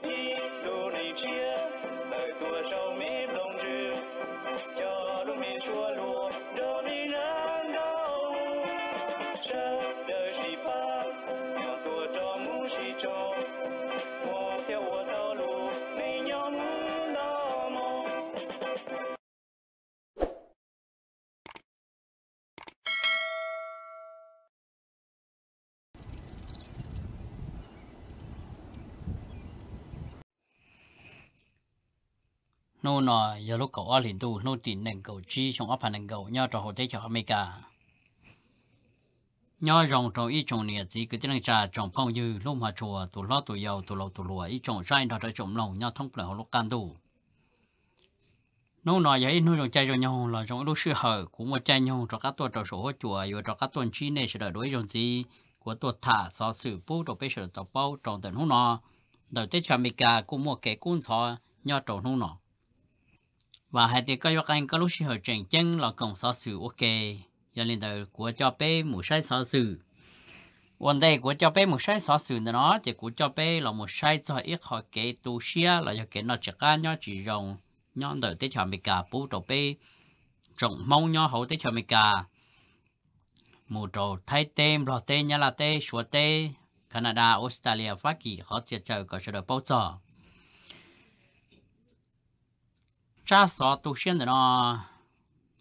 一路的车带多少美梦去，假如没出路。nô nọ giờ lúc cậu ở liền tu nô tiền nền cậu chi trong ấp hành nền cậu nhau trò hồ tế cho America nhau rồng trồng ít trồng nè chỉ cứ tiếng trà trồng phong như lúc mà chùa tụ lo tụ dầu tụ lầu tụ lùa ít trồng sai đó trở trồng lòng nhau thông lệ hồ lúc can tu nô nọ giờ ít nô trồng chay rồi nhau là trồng lúc sư hở cũng một chay nhau trò các tuần trò số chùa rồi trò các tuần chi này sẽ đợi đối trồng gì của tuột thả so sử phú trò bây giờ tàu bao trồng tận hú nọ đầu tết cho America cũng một cái cuốn so nhau trồng hú nọ và hai tiếng coi các anh có lúc sẽ hỏi chuyện chân là cùng so sự ok do lên đầu của cho bé một sai so sự vấn đề của cho bé một sai so sự nó thì của cho bé là một sai cho ít họ kể tu xia là do kể nó chỉ cá nhau chỉ rồng nhau đời tới chọn bị cả bố trò bé trồng mau nhau hậu tới chọn bị cả một trò thay tem lo tê nhà là tê xua tê Canada Australia pháp Kỳ họ sẽ chờ có sự được bao giờ cha sọ tu xuyên nó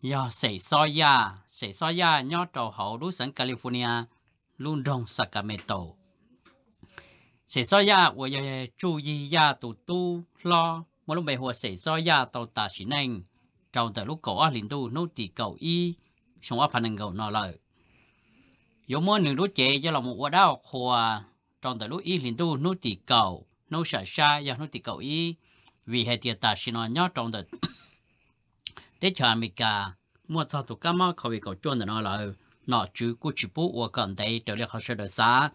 giờ xảy so ya xảy so ya nhớ trầu hậu đối San California luôn rong Sacramento xảy so ya của giờ chú ý ya tu tu lo một lúc về hồ xảy so ya tàu ta xin neng trầu từ lúc cổ ở liền tu nô tì cậu y xong ở phần ngầu nọ lời yếu mỗi nửa lúc chế cho là một quả đau khua trầu từ lúc y liền tu nô tỷ cầu nô sợ xa giờ nô tỷ cầu y vì hệ tiệt ta xin nó nhớ trong đời để cho mình cả mua sao tụ cá mà không bị cầu chuẩn nó là nó chú cú chỉ bố và cầm tay trở lại học sinh được xã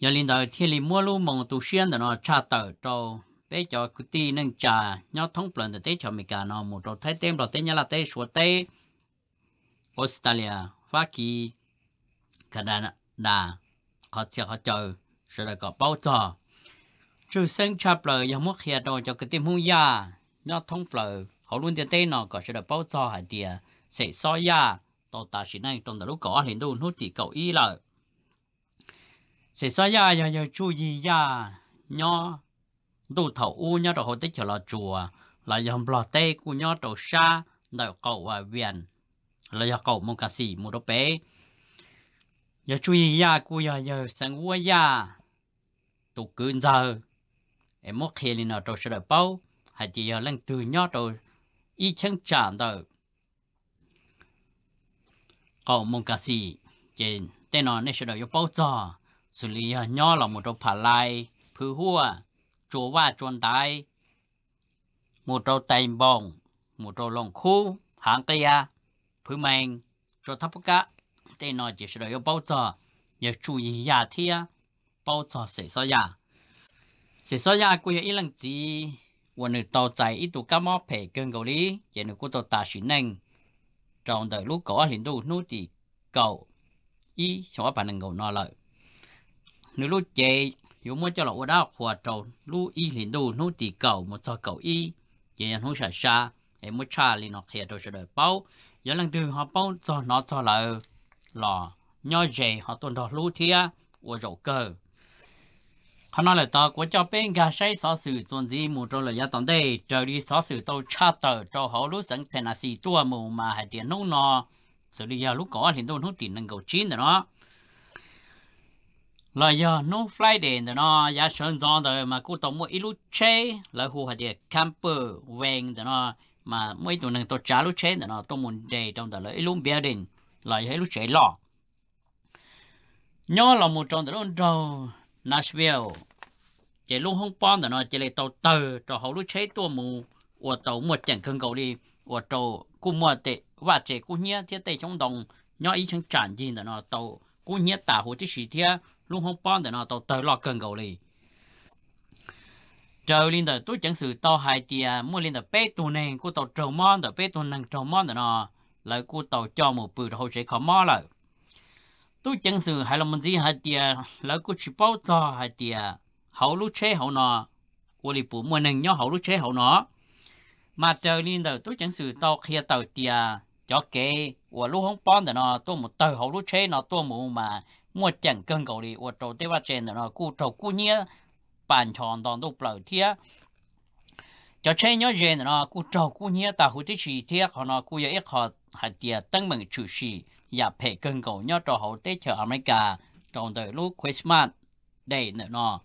nhà linh đời thiên linh mua luôn mong tu xuyên nó cha tờ cho bé cho cứ ti nâng trà nhớ thông plan để cho mình cả nó một trò thái tem rồi tên nhà là tên số tên Australia Hoa Kỳ Canada họ sẽ họ chờ sẽ được có bao giờ chú sinh cha bờ yà mốt khía đồ cho cái tim hung ya nó thông lờ họ luôn tiền tên nó có sẽ được bao cho hải địa sẽ so ya tổ ta sĩ này trong đó lúc có liền đun hút thì cậu y lờ sẽ so ya giờ yà chú gì ya nhó đủ thầu u nhá đồ hồ tích chờ lo chùa là dòng lò tê của nhó đồ xa đợi cậu và viện là do cậu mong cả sĩ một đồ bé giờ chú gì ya của giờ giờ sáng qua ya tụ cơn giờ em mốt khi nào nó trâu sẽ được bao hay chỉ giờ lần từ nhỏ trâu ý chân chán đó cậu mong cả gì trên tên nó nên sẽ được bao giờ xử lý nhỏ là một trâu phá lại phứ hua chúa và chuồn tay một trâu tay bồng một trâu lòng khu hàng tây phứ mang cho thắp cá tên nó chỉ sẽ được bao giờ nhờ chú ý nhà thiên bao giờ sẽ sao nhà sẽ so ra cô ấy lần gì วันนึงตัวใจอีตัวก็มอเพ่เกินกว่านี้ยันนึงกูตัวตาสินเองจองเดลูกก็เห็นดูนู่นดีเก่าอีชอบปานึงกูนอนเลยนึกลูกเจอยู่มั่วจะหลอกว่าได้ขวดจองลูกอีเห็นดูนู่นดีเก่ามั่วจะเก่าอียันยังหูชาชาเอ็มชาลีนอกเฮียตัวเฉยเป้ายันหลังดูเขาเป้าจะนอนจะเลยหล่อย่อเจเขาตัวดอกลูกเทียว่าจะเกิด nói là tao có cho bên gà say xó sự chuẩn gì mù trâu là gia tổng đây trở đi xó sự tàu cha tờ cho họ lúc sẵn thế là xì tua mù mà hai tiền nông nọ xử lý giờ lúc có thì tôi không tiền nâng cầu chín rồi nó là giờ nó fly đèn rồi nó giá sơn gió rồi mà cô tổng mua ít lúc chế là hồ hai tiền camper vàng rồi nó mà mấy tụi nâng tàu trả lúc chế rồi nó tôi muốn đề trong đó là ít lúc building là hết lúc chế lọ nhớ là một trong đó là Nashville chỉ luôn không bom đó nó chỉ lấy tàu tờ cho họ lúc chế tua mù của tàu một chẳng khưng cầu đi của tàu cú mua tệ và chế cú nhia thiết tệ trong đồng nhỏ ý chẳng tràn gì đó nó tàu cú nhia tả hồ chỉ sĩ thiết luôn không bom đó nó tàu tờ lo cần cầu đi trời linh đó tôi chẳng sự tàu hai tia mua linh đó bé tu nè của tàu trầu mòn đó bé tu năng trầu mòn đó nó lại cú tàu cho một bự hồ chế khó mò lại tôi chẳng sự hai lòng mình gì hai tia lại cú chỉ bao cho hai tia hậu lúc chế hậu nọ của lì bù mua nâng nhau hậu lúc chế hậu nọ mà trời liên đầu tôi chẳng sự to kia tàu tiề cho kê của lúc không bón nó tôi một tàu hậu lúc chế nó tôi một mà mua chẳng cân cầu đi của trâu tế ba trên nó cu trâu cu nhia bàn tròn đòn đâu bờ thia cho chế nhớ rèn nó cu trâu cu nhia ta hữu tích chỉ thia họ nó cu yếu họ hạt tiề tăng bằng chủ sĩ và phải cân cầu nhớ trâu hậu tế chờ Amerika trong đời lúc Christmas đây nữa nó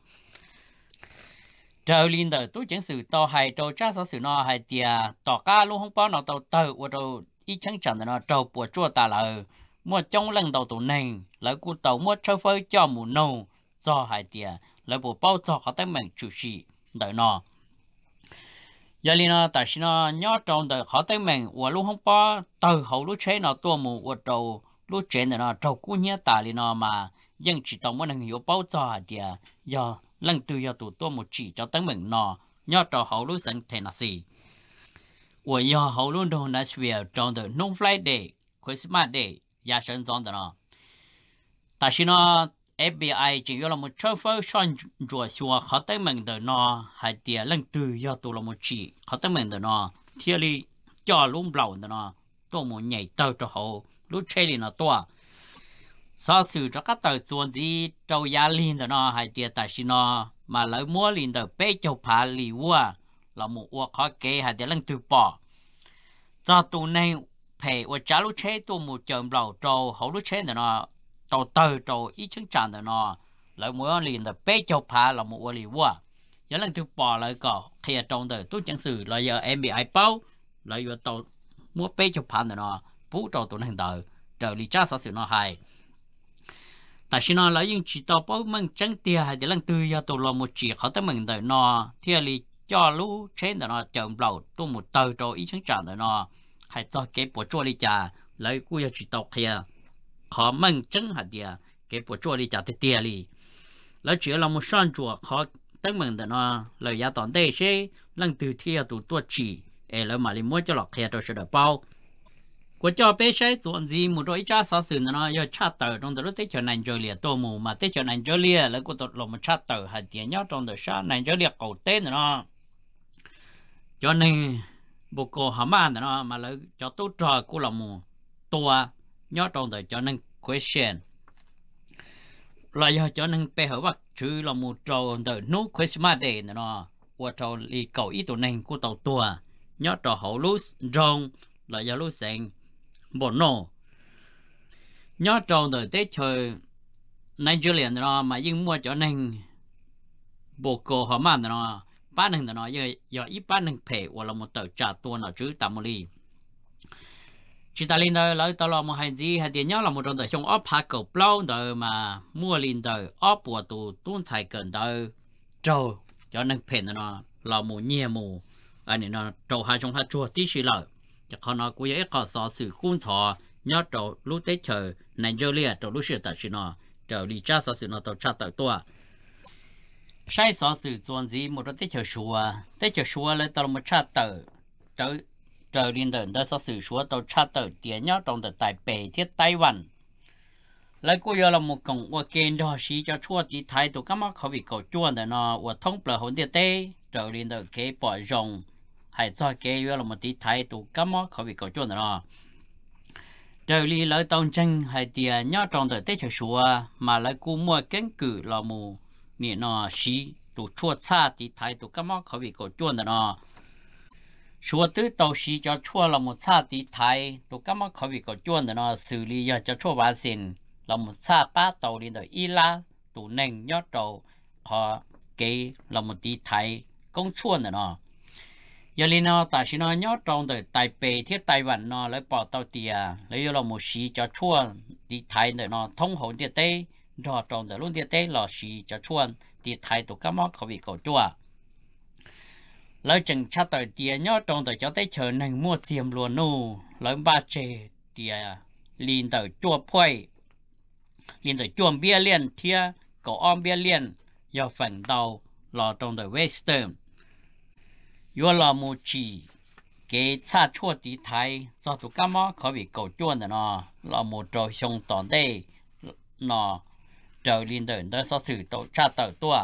trâu lên đời tôi chẳng sự to hay trâu cha sao sự nó hay tiề tỏ ca luôn không bao nào tàu tàu và tàu ít chẳng chẳng nó trâu bùa chua ta lợ mua trong lần tàu tổ nền lỡ cụ tàu mua trâu phơi cho mù nâu do hay tiề lỡ bùa bao cho có tới mình chủ sĩ đời nó giờ liền nó tại sao nó nhớ trong đời khó tới mình và luôn không bao tàu hậu lúc chế nó tua mù và trâu lúc chế nó trâu cú nhớ ta liền nó mà dân chỉ tàu mua năng hiểu bao cho hay tiề do lần từ giờ tụ tôi một chỉ cho tấn mình nọ nhớ trò hậu lối sẵn thế nào gì của giờ hậu luôn đồ nãy xuyên trong the non fly day Christmas day giá sân trong đó nọ ta xin nó FBI chỉ yêu là một trâu phơi son rồi xua khó tới mình từ nọ hay tiền lần từ giờ tụ là một chỉ khó tới mình từ nọ thiệt li cho luôn bầu từ nọ tôi muốn nhảy tàu cho hậu lúc chơi thì nó to sau sự cho các tờ tuần gì trâu giá liền đó nó hay tiệt tài xin nó mà lấy mua liền tờ bê châu phá lì ua là một ua khó kê hay tiệt lần từ bỏ cho tụ này phải ua trả lúc chế tu một trường lầu trâu hậu lúc chế đó nó trâu tờ trâu ít chứng chẳng đó nó lấy mua liền tờ bê châu phá là một ua lì ua giờ lần từ bỏ lại có khi trong tờ tôi chẳng xử là giờ em bị ai bao lại vừa tàu mua bê châu phá đó nó bú trâu tụ này tờ trở đi cha sao sự nó hay ta xin nó lấy những chỉ tàu bao măng chẳng tia hay để lăng tư giờ tụ lo một chỉ khó tới mình đời nó thì lì cho lũ trên đời nó chồng lâu tu một tờ cho ý chẳng trả đời nó hay cho cái bộ chua đi trả lấy cua chỉ tàu kia khó măng chẳng hạt địa cái bộ chua đi trả thì tiền lì lấy chỉ là một son chùa khó tới mình đời nó lời giá toàn đây sẽ lăng từ thì tụ tu chỉ ấy lấy mà đi mua cho lọ kia rồi sẽ được bao của cho bé sẽ tuần gì một đôi cha so sánh nó yo cha tờ trong đó tới cho Nigeria tô mù mà tới cho Nigeria là của tụt lồng cha tờ hạt tiền nhớ trong đó sa Nigeria cầu tên nó cho nên bộ cô hả mà nó mà lấy cho tôi trò của lòng mù tua nhớ trong đó cho nên question là do cho nên bé hở bạc chứ là một trò từ no Christmas day nó qua trò li cầu ý tổ này của tàu tua nhớ trò hậu lúa rong là do lúa sành bỏ nó nhớ tròn thời tết trời liền nó mà nhưng mua cho nên bộ cổ họ mang nó ba nâng nó giờ giờ ít ba nâng phe hoặc là một tờ trả tua nó chứ tạm một ly chỉ ta liền đời lấy tao lo một hai gì hai tiền nhau là một đồng đời trong ốp hạ cầu plau đời mà mua liền đời ốp của tụ tuôn thải cần đời trâu cho nên phe nó là một nhiều mù anh này nó trâu hai trong hai chùa tí xí lợi จะขอนอกูยังก็สอสื่อกุ้งสอยอดจะรู้เตเชอในเจเลียจะรู้เชื่อแต่ชินอจะลีจ้าสอสื่อนอตัวชาตัวตัวใช้สอสื่อส่วนจีหมดเตเชอชัวเตเชอชัวเลยตัวมันชาตัวจะจะลินเดินได้สอสื่อชัวตัวชาตัวเดียยอดตรงแต่ไต้เปที่ไต้หวันแล้วกูยอมมุกงว่าเกณฑ์ดอชีจะชั่วจีไทยตัวก็มาเขาวิกจวนแต่นอว่าท่องเปล่าหนเดียเต้จะลินเดินเคปล่อยจง hay cho kế vô là một tí thái tụ cắm mó khỏi bị cổ chuồn rồi trời lý lỡ tông chân hay tìa nhó trong thời tết chờ sùa mà lại cú mua kiến cử là mù nị nọ xí tụ chua xa tí thái tụ cắm mó khỏi bị cổ chuồn rồi sùa tứ tàu xí cho chua là một xa tí thái tụ cắm mó khỏi bị cổ chuồn rồi xử lý giờ cho chua bà xin là một xa ba tàu đi đời y la tụ nền nhó trầu họ kế là một tí thái công chuồn rồi giờ lên nó tại sao nó nhớ trong đời tài bề thiết tài vận nó lấy bỏ tàu tiền lấy vô lòng một xí cho chua đi thái đời nó thông hồn tiền tê rồi trong đời luôn tiền tê là xí cho chua đi thái tụ cá móc không bị cầu chua lấy chừng cha đời tiền nhớ trong đời cho tới chờ nàng mua xiêm luôn nô lấy ba chê tiền liền đời chua phơi liền đời chua bia liền thia cổ om bia liền do phần đầu trong đời western yo là mu chỉ cái cha chua tí thái cho tụ cá mò khó bị cầu chuồn nó là một trò xong tòn đây nó trở lên đời đó so sử tổ cha tờ tua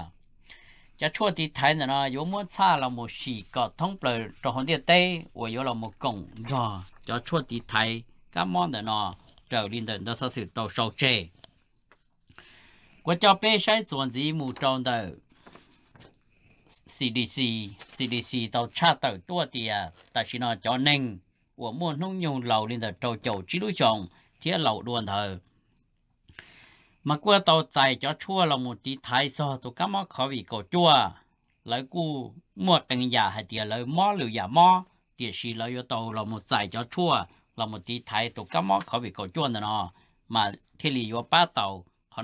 cha chua tí thái nó yo muốn cha là một chỉ có thông bờ trò địa tây và yo là một cổng rồi cho chua tí thái cá mò nó trở lên đời đó so sử tổ sâu chê của cho bé sai chuẩn gì mù tròn đời CDC CDC ตัวชาติตัวเดียแต่ฉันอ่ะจอนิงว่ามันนุงยงเหล่านี้จะโจโจจิุ้จงเที่ยเหล่าดวนเธอ มากว่าตัวใจจอชั่วเราหมดจีไทยโซตัวก็มาขอวิก่อจ้วหลายกูมัวกังอยาห้เดียเลยมอหรืออย่ามอเตียชีันเราโยตัวเราหมดใจจอชั่วเราหมดจีไทยตัวก็มาขอวิก่อจ้วนะเนาะมาเที่ลีโยป้าเต่า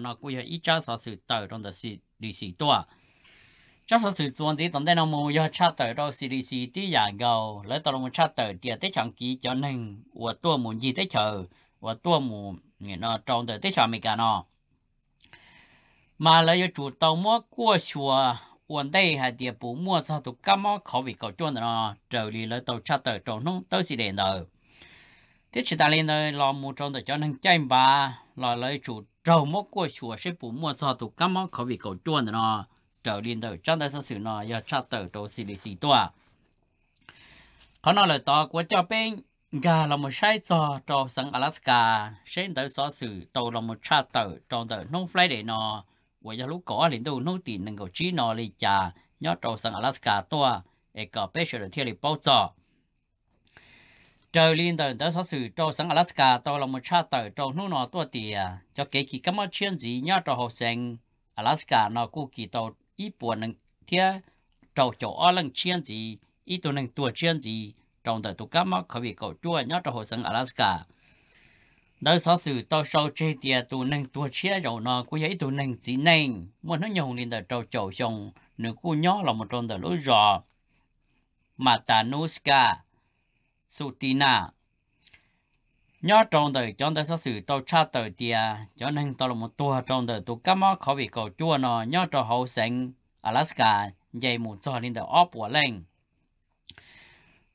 หน้ากูอยาอีจ้าสาวสืดเต่อตรงแต่สี่ดีสี่ตัว cho số sự chuẩn thì tổng thể nó mô do cha tờ đâu CDC tí giả gầu lấy tờ một cha tờ tiền tế chẳng ký cho nên của tôi mù gì tế chờ của tôi mù người nó trong tới tế chờ mình cả nó mà lấy chủ tàu mua qua chùa quần đây hay tiền bù mua sao tụ cá mò khó bị cầu chuẩn nó trở đi lấy tàu cha tờ trong nông tới xì đèn rồi thế chỉ ta lên nơi lo mua trong tới cho nên chạy bà lo lấy chủ tàu mua qua chùa sẽ bù mua sao tụ cá mò khó bị cầu chuẩn nó trở liên đầu trong đó sự nó giờ cha tờ đồ xì lì xì tua có nói là to của cho bên gà là một sai giò cho sẵn Alaska xem tới so sự tàu là một cha tờ trong tờ nông phái để nó và giờ lúc có liên đầu nông tiền nâng cầu trí nó lì chà nhớ tàu sẵn Alaska tua để có bé được thiên lì bao giờ trời liên tờ tới số sự cho sẵn Alaska tàu là một cha tờ trong nông nó tua tiền cho kể kỳ cảm ơn chuyện gì nhớ cho học sinh Alaska nó cũng kỳ tàu 一波能贴找找二人圈子，一都能多圈子，长得都干嘛可以搞多，伢这后生阿拉斯加。đó sau sự tao sau chế địa tu nâng tua chia rồi nó cũng vậy tu nâng chỉ nâng mà nó nhồng lên là trâu trâu xong nếu cô nhỏ là một trong đó lối rõ mà sutina nhớ trong đời trong đời sự tàu cha tàu tia cho nên tàu là một tua trong đời tụ cá mò khó bị cầu chua nó nhớ cho hậu sinh Alaska dây một cho nên đầu óp của lên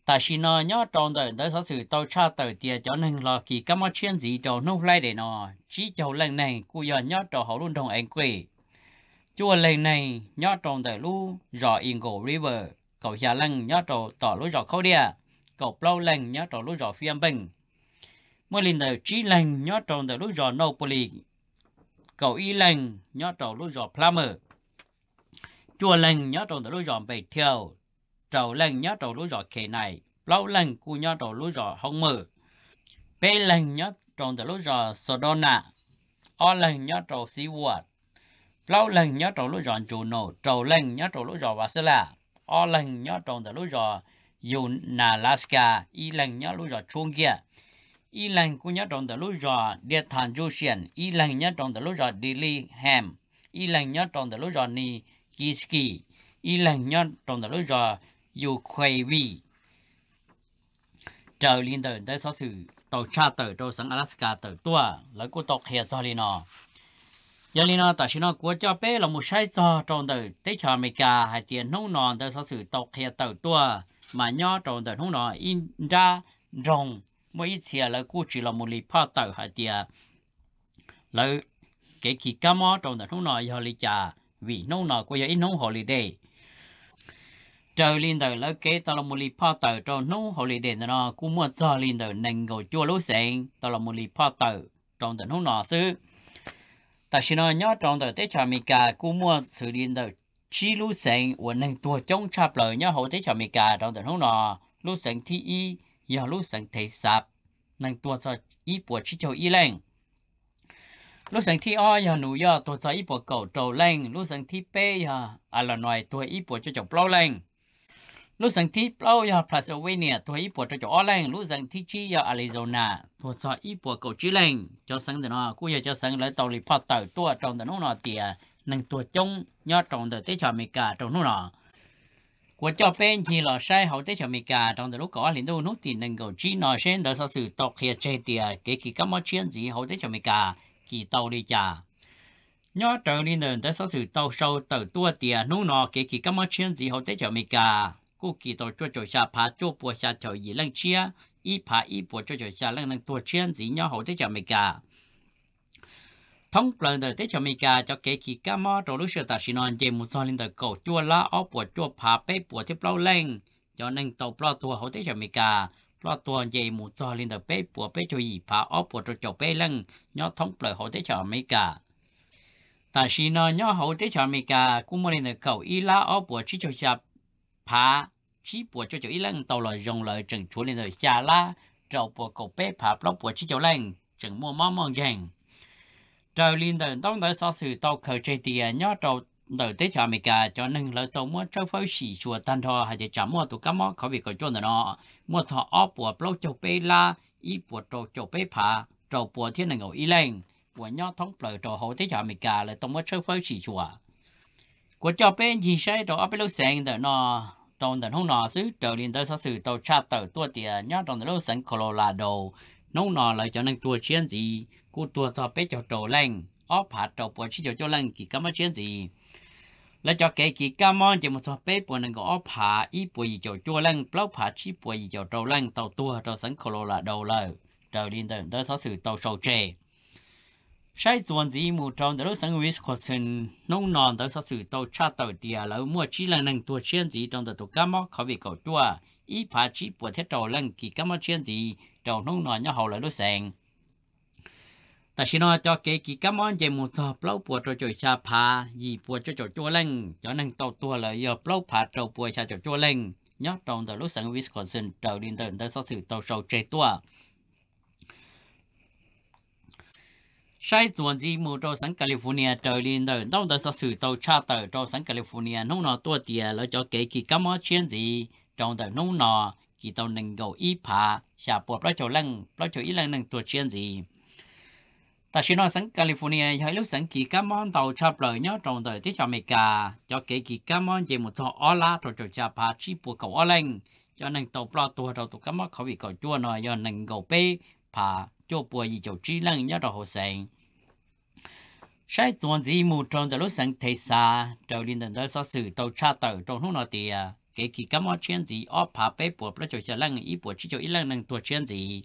tại vì nó nhớ trong đời đời sự tàu cha tàu tia cho nên là khi cá mò chuyên gì cho nông lại để nó chỉ cho lần này cô giờ nhớ cho hậu luôn đồng anh quỷ chua lần này nhớ trong đời lu rõ Ingo River cầu xa lần nhớ trong tỏ lu rõ khâu địa cầu plau lần nhớ trong lu rõ phiên bình mỗi lần đầu trí lành nhớ tròn đầu lối giò Napoli cầu y lành nhớ tròn lối giò Plummer chùa lành nhớ tròn đầu lối giò Bảy Thiều trầu lành nhớ tròn lối giò Khề này lâu lành cu nhớ tròn lối giò Hồng Mờ bê lành nhớ tròn đầu lối giò Sodona o lành nhớ tròn Wat, lâu lành nhớ tròn lối giò Juno trầu lành nhớ tròn lối giò Vasila, o lành nhớ tròn đầu lối giò Yunalaska y lành nhớ lối giò Chungia y lành cũng nhớ trong tờ lối rò địa thần du xiển y lành nhớ trong tờ lối rò đi li hèm y lành nhớ trong tờ lối rò ni kiski y lành nhớ trong tờ lối rò dù khuây vi trở lên tờ tới số sự tàu cha tờ trâu sang Alaska tờ tua lấy cô tộc hè cho lên nó giờ lên nó tại nó của cho bé là một sai cho trong tờ tới cho America hay tiền nông nòn tới số sự tộc hè tờ tua mà nhớ trong tờ nông nòn in ra rồng mỗi chia là cú chỉ là một lý phá tàu hạt tiệt là cái kỳ cá mò trong đó không nói họ lý trà vì nông nọ của giờ ít nông holiday. trời lên đời là cái tao là một lý phá tàu trong nông holiday lý đề nó cũng mua cho lên đầu nành ngồi chua lúa sen tao là một lý phá tàu trong đó không nọ xứ ta xin nói nhớ trong đó tết chào mì cà cũng mua sự lên đời chỉ lúa sen của nành tua chống chập lời nhớ hồi tết chào mì cà trong đó không nọ lúa sen thi y 以後路上提十能多咗一波七九一零。路上提二又努要多咗一波九九零，路上提八呀阿拉內多一波九九八零。路上提八呀 Pennsylvania 多一波九九二零，路上提七呀 Arizona 多咗一波九九零。cho sáng thì nó cũng giờ cho sáng lấy tàu đi phát tàu tua trong thì nó nó tiền tua chung nhớ trong thì tới cho trong nó nó của cho bên thì lọ sai hậu tế cho mình cả trong từ lúc có liền đâu nút tiền nâng cầu chi nói trên đó sau sự tộc hiện trên tiền kể kỳ các món chiến gì hậu tế cho mình cả kỳ tàu đi trả nhớ trở đi nền tới sau sự tàu sâu tàu tua tiền nút nọ kể kỳ các món chiến gì hậu tế cho mình cả cô kỳ tàu cho trời xa phá cho bùa xa trời gì lăng chia ít phá ít bùa cho trời xa lăng lăng tua chiến gì nhớ hậu tế cho mình cả thông lần đầu tới cho mình cả cho kể khi cá mò trong lúc sửa ta xin nói về một số linh tử cổ chua lá ốc của chua phá bếp của tiếp lâu lên cho nên tàu lo tua hậu tới cho mình cả lo tua về một số linh tử bếp của bếp cho gì phá ốc của cho chậu bếp lên nhớ thông lời hậu tới cho mình cả ta xin nói nhớ hậu tới cho mình cả cũng muốn linh tử cổ y lá ốc của chỉ cho sạp phá chỉ của cho chậu y lên tàu lời dùng lời trừng chúa linh tử xa lá trầu của cổ bếp phá lóc của chỉ chậu lên trừng mua mò mò gàng trời liên tận tông tới sau sự tàu khởi chơi tiền nhớ trâu đầu tới cho mình cả cho nên lỡ tàu mua trâu phơi xì chùa tan thò hay để chấm mua tụ cá mò khó bị có chôn nó mua thọ óp bùa lâu châu bê la y bùa trâu châu bê phà trâu bùa thiên ngầu y lên bùa nhớ thống lời trâu hậu tới cho mình cả lỡ tàu mua trâu phơi xì chùa của cho bên gì sai trâu óp lâu sáng đỡ nó trong tận hôm nọ xứ trời liên tới sau sự tàu cha tàu tiền nhớ trong tận lâu Colorado nông nọ lại cho nên tua chiến gì cô tua cho bé cho trầu lên ó phá trầu bỏ chi cho cho lên kỳ cam chiến gì lại cho cái kỳ cam món chỉ một số bé bỏ nên có ó phá ít bỏ gì cho cho lên bao phá chi bỏ gì cho trầu lên tàu tua tàu sẵn khổ là đầu lời trầu đi tới tới số sự tàu sầu chè sai chuẩn gì một trong đó sang Wisconsin nông nọ tới số sự tàu cha tàu tiệt, lỡ mua chỉ là năng tua chiến gì trong đó tàu cam món khó bị cầu tua ý phá chỉ bùa thế trầu lên kỳ cắm ở chuyện gì trầu nông nọ nhau hầu lại đối sẹn ta chỉ nói cho cái kỳ cắm ơn về một giờ lâu bùa trầu trời xa phá gì bùa cho trầu chua lên cho nên tàu tua là giờ lâu phá trầu bùa xa trầu chua lên nhớ trong tờ lúc sẵn Wisconsin trầu điện tử tới sau sự tàu sầu trẻ tua sai tuần gì mù trâu sẵn California trời lên đời đâu đời sau sự tàu cha tàu trâu sẵn California nông nọ tua tiền là cho cái kỳ cắm ơn chuyện gì trong tờ nông nọ chỉ tàu nâng gầu y phá xả bộ bao chỗ lăng bao chỗ y lăng nâng tuột chuyên gì ta xin nói sẵn California hãy lúc sẵn kỳ cam món tàu chập lời nhớ trong tờ tiết cho Mỹ cho kể kỳ cam món về một số ó lá rồi chỗ chả phá chi bộ cầu ó lăng cho nên tàu bao tua đầu tụ cam món khó bị cầu chua nọ do nâng gầu bê phá cho bộ gì chỗ chi lăng nhớ đầu hồ sẹn sai tuần gì mù trong tờ lúc sẵn thầy xa trâu liên tần tới số sự tàu cha tàu trong lúc nọ tiệt cái kỳ cắm ở chuyện gì ở phá bê bộ bữa chỗ sẽ lăng ý bộ chỉ chỗ ý lăng năng tuổi chuyện gì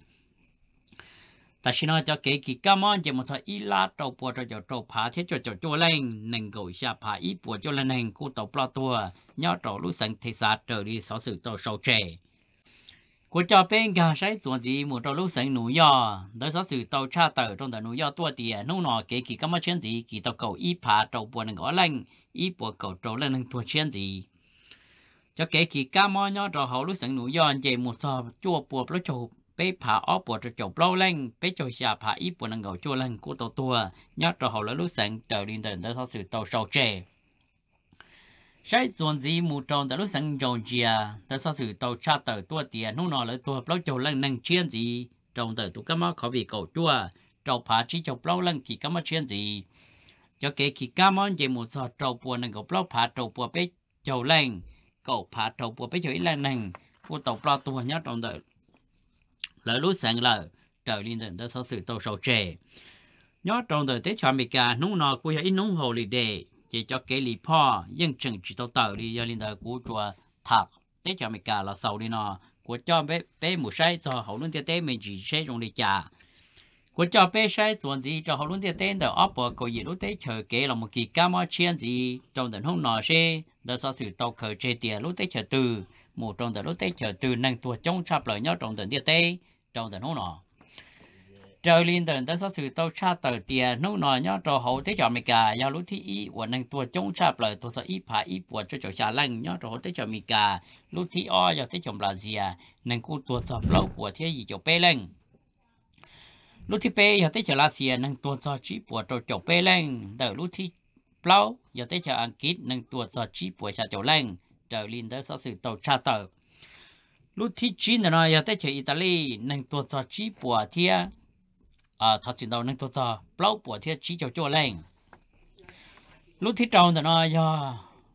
ta xin nói cho cái kỳ cắm ở chỉ một số ý la trâu bộ chỗ chỗ trâu phá thế chỗ chỗ chỗ lên nâng cầu xa phá ý bộ chỗ lên hành cụ tàu bao tua nhỏ trâu lúc sáng thế xa trở đi sáu sự tàu sâu trẻ của cho bên gà sấy tuần gì một trâu lúc sáng nụ yo đó sáu sự tàu cha tờ trong tàu nụ yo tua tiền nô nọ cái kỳ cắm ở chuyện gì kỳ tàu cầu ý phá trâu bộ nâng ở lên ý bộ cầu trâu lên nâng tuổi chuyện gì cho kể khi cá mò nhỏ trò hậu lúc sẵn nụ yon dây một sò chua bùa lỗ chỗ bé phá ó bùa trò chỗ lâu lăng, bé chỗ xà phá ít bùa năng gầu chua lăng của tàu tua nhỏ trò hậu lúc sẵn trở đi đến tới sau sự tàu sầu trẻ sai chuẩn gì mù tròn tại lúc sẵn tròn chia tới sau sự tàu cha tàu tua tiền nô nọ lấy tua lỗ chỗ lăng năng chiên gì trong tàu tụ cá mò khó bị cầu chua trâu phá chỉ chỗ lâu lăng thì cá mò chiên gì cho kể khi cá mò dây một sò trâu bùa năng gầu lâu phá trâu bùa bé chỗ lăng cầu phá trâu của bây giờ là nền của tàu lo tua nhá trong đời lời lúc sáng lời trời liên tình tới sau sự tàu sầu trẻ, nhớ trong đời tế cho mỹ cả nung nọ của ít nung hồ lì đề chỉ cho kể lì po dân trần chỉ tàu tàu đi do liên đời của chùa thật tế cho mỹ cả là sầu đi nọ của cho bé bé một sai cho hậu lưng tế tế mình chỉ sai trong đi chả 我叫白晒算 gì cho họ luôn tiền tên đó ấp vào cái gì lúc đấy chờ kế là một kỳ cam ở chiên gì trong tận hôm nọ xe đó sau sự tàu khởi chế tiền lúc đấy chờ từ một trong tận lúc đấy chờ từ năng tuổi trong chập lời nhau trong tận tiền tây trong tận hôm nọ trời liên tận đó sau sự tàu cha tờ tiền nấu nọ nhau cho họ tới chờ mình cả nhau lúc thì ý của năng tuổi trong chập lời tôi sau ít phải ít buồn cho chỗ xa lăng nhau cho họ tới chờ mình cả lúc thì o giờ tới chồng là gì à năng cô tuổi chập lâu của thế gì chỗ pe lăng lúc thì bê giờ tới chờ la xìa nâng tuần giờ chỉ bùa trâu chầu bê lên đợi lúc thì plau giờ tới chờ ăn kít nâng tuần giờ chỉ bùa xà chầu lên đợi linh tới sau sự tàu cha tàu lúc thì chín là giờ tới chờ italy nâng tuần giờ chỉ bùa thia à thật sự đâu nâng tuần giờ plau bùa thia chỉ chầu chầu lên lúc thì trâu là giờ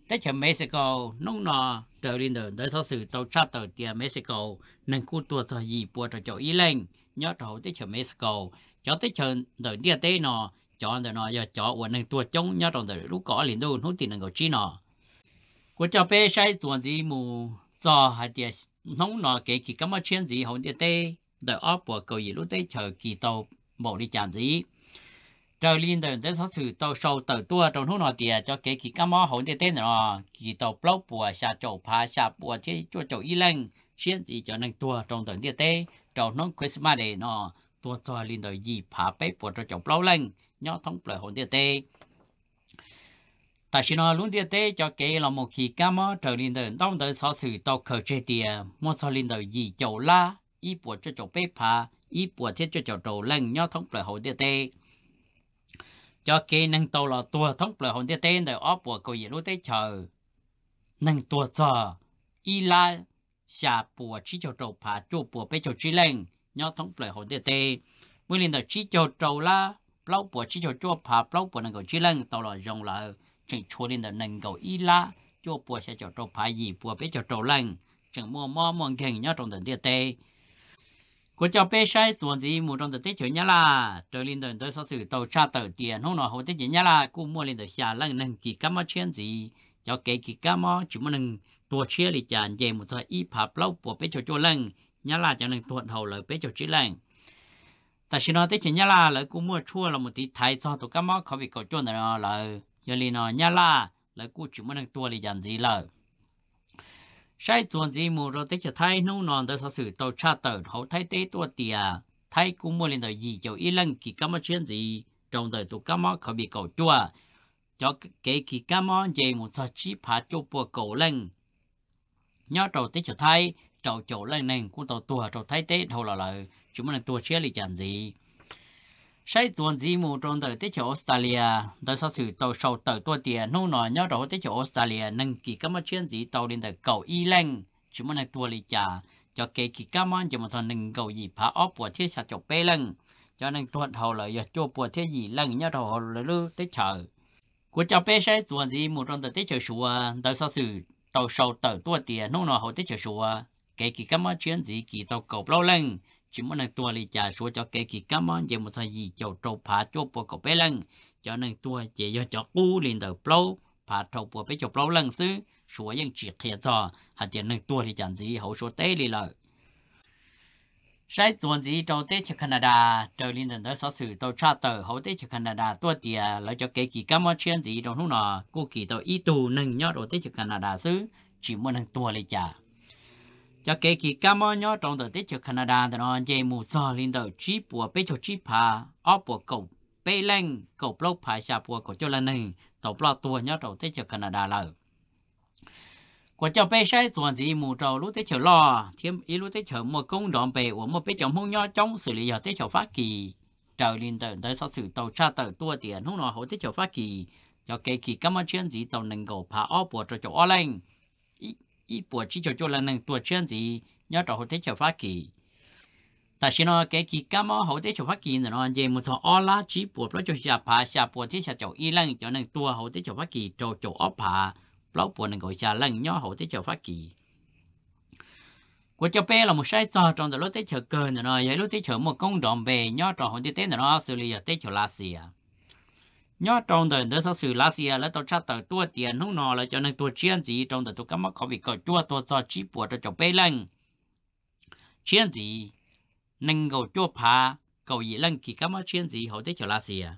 tới chờ mexico nông nọ đợi linh tới sau sự tàu cha tàu tia mexico nâng cu tuần giờ gì bùa trâu chầu y lên nhớ trâu tới chờ Mexico cho tới chờ đời địa tế nọ, cho đời nọ giờ cho quần nên tua chống nhớ trong đời lúc có liền đâu hút tiền người chi nọ, của cho bé sai tuần gì mù cho hai tiền nông nọ kể kỳ cắm chuyện gì hồn địa tế đời ấp của cầu gì lúc tới chờ kỳ tàu bộ đi chạm gì trời liên đời tới số sự tàu sâu tàu tua trong hút nọ tiền cho kể kỳ cắm hồn địa tế nó kỳ tàu blog của xa chậu phá xa của chế chỗ chậu y lên chiến gì cho nên tua trong đời địa tế trâu nó Christmas để nó tua cho linh đời gì phá bếp của trâu chồng lâu lên nhớ thống lời hồn địa tê tại sao nó luôn địa tê cho kể là một khi cá mò trâu linh đông đời sau sự tàu khởi chế địa mua cho linh đời gì chầu la ít của trâu chồng bếp phá ít của thiết cho chầu trâu lên nhớ thống lời hồn địa tê cho kê năng tàu là tua thống lời hồn địa tê đời óp của cầu gì lúc tê chờ năng tua chờ y la xa bùa chi cho trâu phá chu bùa bê cho chỉ lên nhớ thông lời hồ tê tê mới linh là chi cho trâu la lâu bùa chi cho chu phá lâu bùa năng cầu chỉ lên tàu là rồng là chẳng chua linh là năng cầu y la chu bùa sẽ cho trâu phá gì bùa bê cho trâu lên chẳng mua mua mua khen nhớ trong tình tê tê của cho bê sai tuần gì mù trong tình tê chuyện nhá là trời linh là tôi so sự tàu cha tàu tiền không nói hồ tê chuyện nhá là cũng mua linh là xả lăng năng kỳ cắm ở gì cho kể kỳ cá mò chỉ muốn nâng tua chia lì chàn về một thời y pháp lâu của bé chỗ chỗ lần nhá là cho nâng tuần hầu lời bé chỗ chỉ lần ta xin nói tới chuyện nhá là lời cú mua chua là một tí thái cho tụ cá mò khó bị cổ chỗ này lời giờ lì nó nhá là lời cú chỉ muốn nâng tua lì chàn gì lời sai chuẩn gì mù rồi tới cho Thái nông nòn tới sở sử tàu cha tờ hậu thay tế tua tìa thay cú mua lên đời gì cho y lần kỳ cá mò chuyện gì trong đời tụ cá mò khó bị cổ chua cho cái kỳ cá mò về một trò chi phá cho bùa cầu lên nhớ trầu tết cho thay trầu chỗ lên nền cũng tàu tua trầu thay tết hầu là là chúng mình tua chia lì chẳng gì sai tuần gì mù trong đời tết cho Australia đời sau sự tàu sầu tàu tua tiền nô nọ nhớ trầu tết cho Australia nâng kỳ cá mò chuyên gì tàu đến đời cầu y lên chúng mình tua lì chả cho cái kỳ cá mò cho một thằng nâng cầu gì phá ốp của thiết sạt chỗ bê lên cho nên tuần hầu là giờ cho bùa thiết gì lần nhớ trầu hầu là lưu tết chờ của cháu bé sẽ tuần gì một trong tờ tết số sủa tờ sau sự tàu sau tờ tua tiền nông nô hậu tết chờ sủa cái kỳ cam chuyến gì kỳ tàu cầu lâu lên chỉ muốn nàng tua lì trả số cho cái kỳ cam về một thời gì chầu trâu phá chỗ bộ cầu bé lên cho nàng tua chỉ do cho cú liền tờ lâu phá trâu bộ bé chầu lâu lần xứ số vẫn sủa ยัง chỉ thiệt cho hạt tiền nàng tua thì chẳng gì hậu số tế lì lợi sai tuần gì trâu tết cho Canada trâu linh thần tới sở sử tàu cha tờ hậu tết cho Canada tua tìa lại cho kế kỳ cam chuyên gì trong lúc nào cô kỳ tàu y tù nâng nhớ đầu tết cho Canada xứ chỉ muốn nâng tua lên chả cho kế kỳ cam nhớ trong tàu tết cho Canada thì nó dây mù sờ linh tàu chỉ bùa bê cho chỉ phà óp bùa cầu bê lên cầu lốc phải xà bùa cầu cho là này tàu bao tua nhớ đầu tết cho Canada lợi của cho bé sai toàn gì mù trầu lúc tới chờ lo thêm ít lúc tới chờ một công đoạn bề của một bé chồng hung nho trong xử lý giờ tới chờ phát kỳ trở lên tới tới sau sự tàu cha tới tua tiền hung nọ hỗ tới chờ phát kỳ cho cái kỳ các món chuyện gì tàu nâng cầu phá ó bùa cho chỗ ó lên ý ý bùa chỉ cho chỗ là nâng tua chuyện gì nhớ trò hỗ tới chờ phát kỳ ta xin nói cái kỳ các món hỗ tới chờ phát kỳ là nói về một thằng ó lá chỉ bùa nó cho xà phá xà bùa thế xà chỗ y lăng cho nâng tua hỗ tới chờ phát kỳ chỗ chỗ ó phá lão buồn nên gọi cha lần nhỏ hậu tới chờ phát kỳ của cho bé là một sai trò trong đó lúc tới chờ cơn rồi vậy lúc tới chờ một công đoạn về nhỏ trò hậu tới tên nó xử lý ở tới chờ lá xì à nhỏ trong đời đó xử sự lá xì à là tôi chắc tới tua tiền không nọ là cho nên tua chiến gì trong đời tôi cảm mắc có bị cọ chua tua cho chi bùa cho cho bé lần chiến gì nên gọi tua phá cầu gì lần kỳ cảm mắc chiến gì hậu tới chờ lá xì à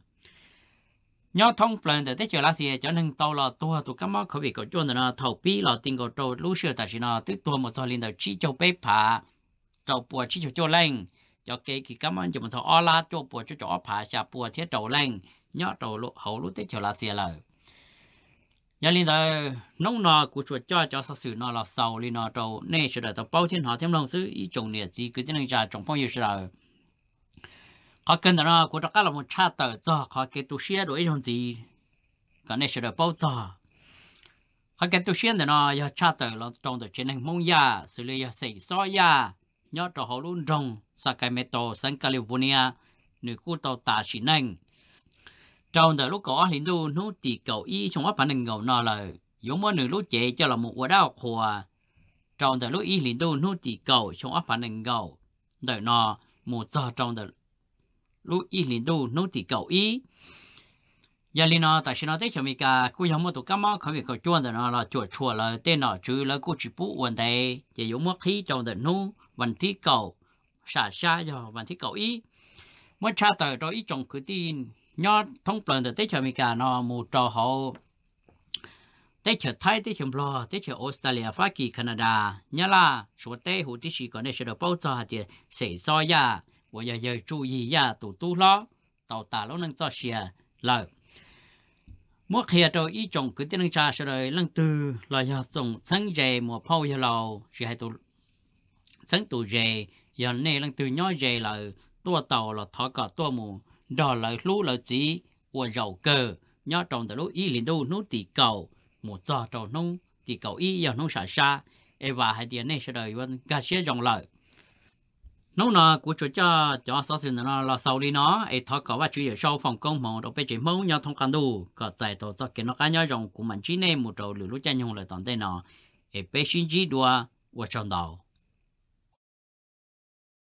nhau thông plan để tới là gì cho nên tàu là tua tụ các món khẩu vị của chúng nó thầu bi là tiền của trâu lũ sữa tại nó tức tua một số linh đầu chỉ cho bếp phá trâu bùa chỉ cho cho lên cho cái kỳ các món cho một số ola la cho bùa cho cho phá xà bùa thiết trâu lên nhau trâu lũ hậu lũ tới chỗ là gì là nhà linh đầu nông nọ của chuột cho cho sự sự nó là sầu linh nọ trâu nên sửa đời tàu bao thiên họ thêm lòng sứ ý trồng nịa gì cứ tiếng này ra trồng phong nhiêu sửa khó cân đó của các là một cha tờ cho họ cái tu sĩ đối trong gì còn này sẽ được bảo giờ họ cái tu sĩ đó giờ cha tờ là trong từ trên này mong ya xử lý ya xảy so ya nhớ cho họ luôn trong Sacramento sang California nơi cô tàu ta chỉ nành trong từ lúc có hiện du nút chỉ cầu y trong áp phản ngầu nọ là giống mỗi nửa lúc chế cho là một quả đau khổ, trong từ lúc y hiện du nút chỉ cầu trong áp phản ngầu đợi nọ một giờ trong từ lu y lin du nu ti cầu y giờ lên nó tại sao nó tới cho mình cả cô giống một tụ cá mò không biết có chuồn rồi nó là chuột chuột là tên nó chứ là cô chỉ bút quần đây chỉ giống mất khí trong đợt nu vận thi cầu xả xa rồi vận thi cầu y mất cha tờ rồi ý trong cứ tin nhớ thông plan từ tới cho mình cả nó một trò hậu tới chợ Thái, tới chợ Bro, tới chợ Australia, Pháp Kỳ, Canada, nhớ là số tế hữu tí sĩ còn đây sẽ được bao giờ thì sẽ do ya. 我要要注意呀，都都了，到大陆能做些了。mỗi khi tôi ý chồng cứ tiếng cha sẽ rồi lăng từ là do dùng sáng dề mùa phao giờ lâu chỉ hay tôi sáng tụ dề giờ nè lăng từ nhỏ dề là tua tàu là thọ cả tua mù đó là lú là chỉ của dầu cơ nhỏ trồng từ lúc ý liền đâu nút tỷ cầu một giờ trồng nông tỷ cầu ý giờ nông xả xa e và hai tiền này sẽ đời vẫn cả sẽ dòng lợi nó là của chúng cho cho sáu sinh nó là sau đi nó ấy thọ có và chủ yếu sau phòng công mỏ đâu phải chỉ mâu nhau thông can đủ có giải tổ cho kiến nó cái nhau rồng của mình chỉ nên một đầu lửa lúc chân nhung lại toàn đây nó, ấy bây xin chỉ đua và trong đầu